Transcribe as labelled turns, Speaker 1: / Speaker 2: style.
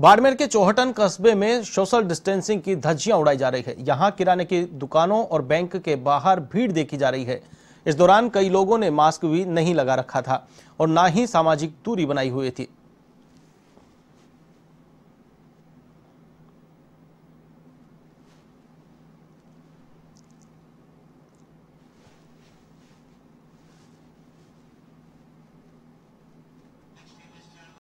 Speaker 1: बाड़मेर के चौहटन कस्बे में सोशल डिस्टेंसिंग की धज्जियां उड़ाई जा रही है यहां किराने की दुकानों और बैंक के बाहर भीड़ देखी जा रही है इस दौरान कई लोगों ने मास्क भी नहीं लगा रखा था और ना ही सामाजिक दूरी बनाई हुई थी